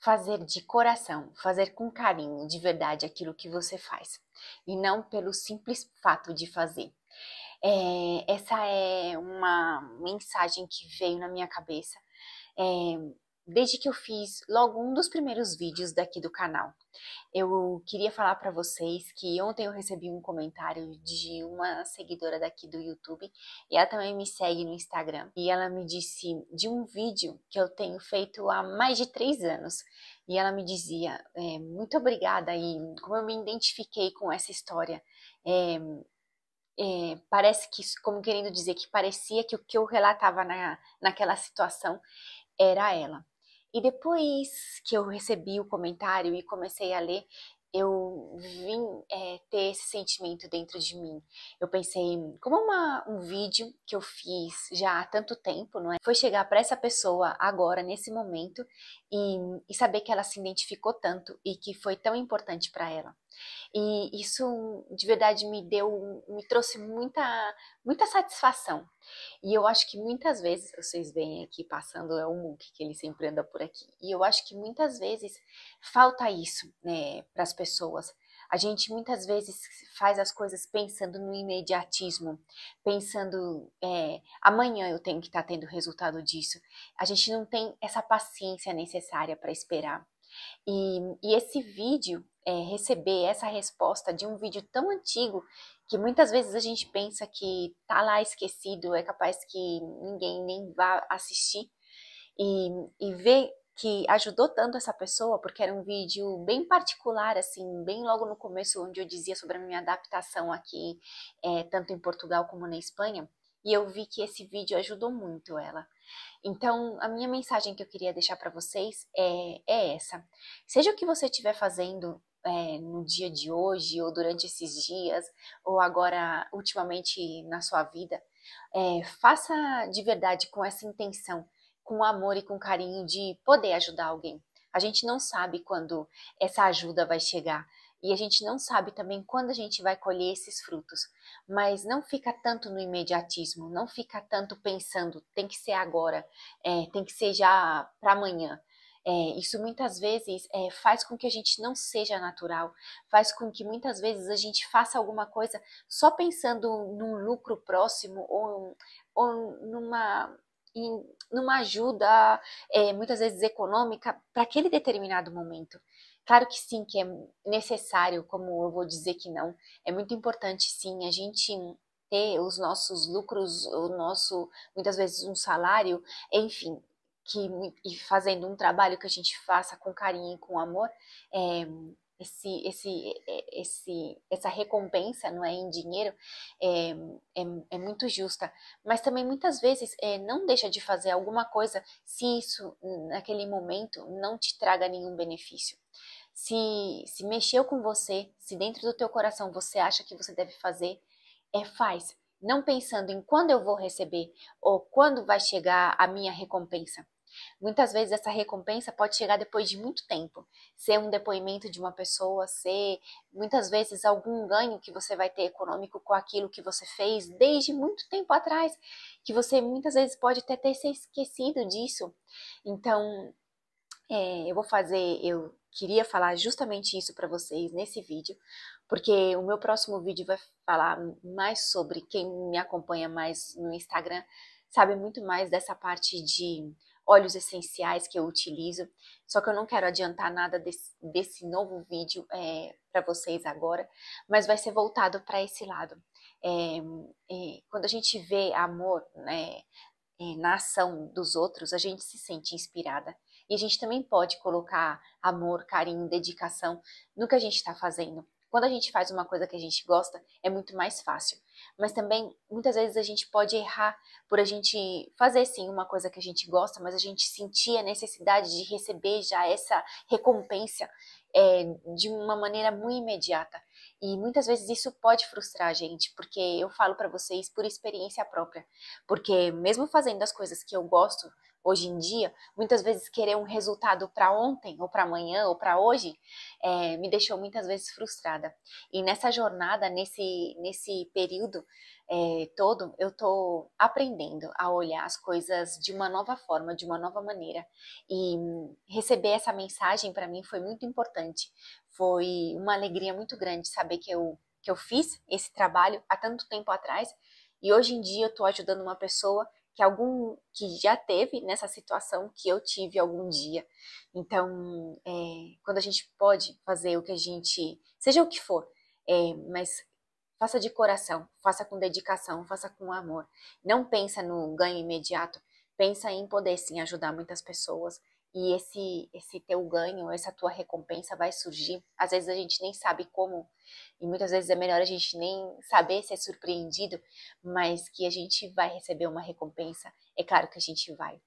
fazer de coração, fazer com carinho, de verdade, aquilo que você faz e não pelo simples fato de fazer. É, essa é uma mensagem que veio na minha cabeça. É, desde que eu fiz logo um dos primeiros vídeos daqui do canal. Eu queria falar para vocês que ontem eu recebi um comentário de uma seguidora daqui do YouTube e ela também me segue no Instagram. E ela me disse de um vídeo que eu tenho feito há mais de três anos. E ela me dizia, é, muito obrigada e como eu me identifiquei com essa história. É, é, parece que, como querendo dizer que parecia que o que eu relatava na, naquela situação era ela. E depois que eu recebi o comentário e comecei a ler, eu vim é, ter esse sentimento dentro de mim. Eu pensei, como é uma, um vídeo que eu fiz já há tanto tempo, não é? Foi chegar para essa pessoa agora, nesse momento, e, e, saber que ela se identificou tanto e que foi tão importante para ela. E isso de verdade me deu, me trouxe muita, muita satisfação, e eu acho que muitas vezes, vocês veem aqui passando, é o MOOC que ele sempre anda por aqui. E eu acho que muitas vezes falta isso né, para as pessoas. A gente muitas vezes faz as coisas pensando no imediatismo, pensando é, amanhã eu tenho que estar tá tendo resultado disso. A gente não tem essa paciência necessária para esperar. E, e, esse vídeo, é, receber essa resposta de um vídeo tão antigo que muitas vezes a gente pensa que tá lá esquecido, é capaz que ninguém nem vá assistir e, e ver que ajudou tanto essa pessoa, porque era um vídeo bem particular, assim, bem logo no começo, onde eu dizia sobre a minha adaptação aqui, é, tanto em Portugal como na Espanha, e eu vi que esse vídeo ajudou muito ela. Então, a minha mensagem que eu queria deixar para vocês é, é essa: seja o que você estiver fazendo, é, no dia de hoje ou durante esses dias ou agora ultimamente na sua vida, é, faça de verdade com essa intenção, com amor e com carinho de poder ajudar alguém. A gente não sabe quando essa ajuda vai chegar e a gente não sabe também quando a gente vai colher esses frutos. Mas não fica tanto no imediatismo, não fica tanto pensando tem que ser agora, é, tem que ser já para amanhã. É, isso muitas vezes é, faz com que a gente não seja natural, faz com que muitas vezes a gente faça alguma coisa só pensando num lucro próximo ou, ou numa, em, numa ajuda, é, muitas vezes econômica, para aquele determinado momento. Claro que sim, que é necessário, como eu vou dizer que não, é muito importante sim a gente ter os nossos lucros, o nosso, muitas vezes, um salário, enfim, que, e fazendo um trabalho que a gente faça com carinho e com amor, é, esse, esse, é, esse, essa recompensa não é em dinheiro é, é, é muito justa, mas também muitas vezes é, não deixa de fazer alguma coisa se isso naquele momento não te traga nenhum benefício. Se, se mexeu com você, se dentro do teu coração você acha que você deve fazer, é faz, não pensando em quando eu vou receber ou quando vai chegar a minha recompensa Muitas vezes essa recompensa pode chegar depois de muito tempo. Ser um depoimento de uma pessoa, ser muitas vezes algum ganho que você vai ter econômico com aquilo que você fez desde muito tempo atrás, que você muitas vezes pode até ter se esquecido disso. Então, é, eu vou fazer, eu queria falar justamente isso para vocês nesse vídeo, porque o meu próximo vídeo vai falar mais sobre quem me acompanha mais no Instagram, sabe muito mais dessa parte de óleos essenciais que eu utilizo. Só que eu não quero adiantar nada desse, desse novo vídeo é, para vocês agora, mas vai ser voltado para esse lado. É, é, quando a gente vê amor né, é, na ação dos outros, a gente se sente inspirada. E a gente também pode colocar amor, carinho, dedicação no que a gente está fazendo. Quando a gente faz uma coisa que a gente gosta, é muito mais fácil. Mas também, muitas vezes, a gente pode errar por a gente fazer sim uma coisa que a gente gosta, mas a gente sentir a necessidade de receber já essa recompensa é, de uma maneira muito imediata. E muitas vezes isso pode frustrar a gente, porque eu falo para vocês por experiência própria. Porque mesmo fazendo as coisas que eu gosto hoje em dia, muitas vezes querer um resultado para ontem, ou para amanhã, ou para hoje, é, me deixou muitas vezes frustrada. E nessa jornada, nesse, nesse período, período é, todo, eu estou aprendendo a olhar as coisas de uma nova forma, de uma nova maneira. E receber essa mensagem para mim foi muito importante. Foi uma alegria muito grande saber que eu, que eu fiz esse trabalho há tanto tempo atrás e hoje em dia eu estou ajudando uma pessoa que algum que já teve nessa situação que eu tive algum dia. Então, é, quando a gente pode fazer o que a gente, seja o que for, é, mas Faça de coração, faça com dedicação, faça com amor. Não pensa no ganho imediato, pensa em poder sim ajudar muitas pessoas e esse esse teu ganho, essa tua recompensa vai surgir. Às vezes a gente nem sabe como e muitas vezes é melhor a gente nem saber ser é surpreendido, mas que a gente vai receber uma recompensa. É claro que a gente vai.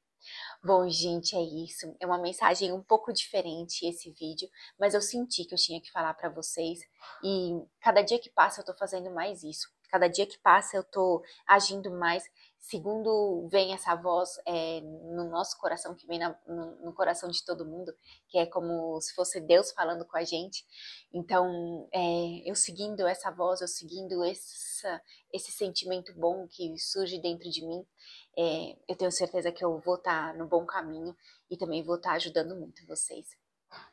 Bom, gente, é isso. É uma mensagem um pouco diferente esse vídeo, mas eu senti que eu tinha que falar para vocês e cada dia que passa eu tô fazendo mais isso. Cada dia que passa eu tô agindo mais. Segundo vem essa voz é, no nosso coração, que vem na, no, no, coração de todo mundo, que é como se fosse Deus falando com a gente. Então, é, eu seguindo essa voz, eu seguindo essa, esse sentimento bom que surge dentro de mim, é, eu tenho certeza que eu vou estar tá no bom caminho e também vou estar tá ajudando muito vocês.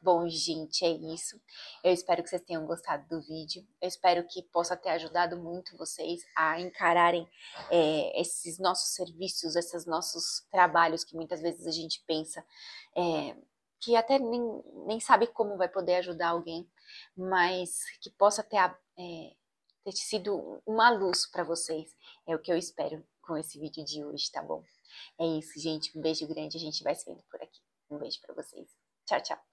Bom, gente, é isso. Eu espero que vocês tenham gostado do vídeo. Eu espero que possa ter ajudado muito vocês a encararem é, esses nossos serviços, esses nossos trabalhos que muitas vezes a gente pensa é, que até nem, nem sabe como vai poder ajudar alguém, mas que possa ter, é, ter sido uma luz para vocês. É o que eu espero com esse vídeo de hoje, tá bom? É isso, gente. Um beijo grande. A gente vai se vendo por aqui. Um beijo para vocês. Tchau, tchau.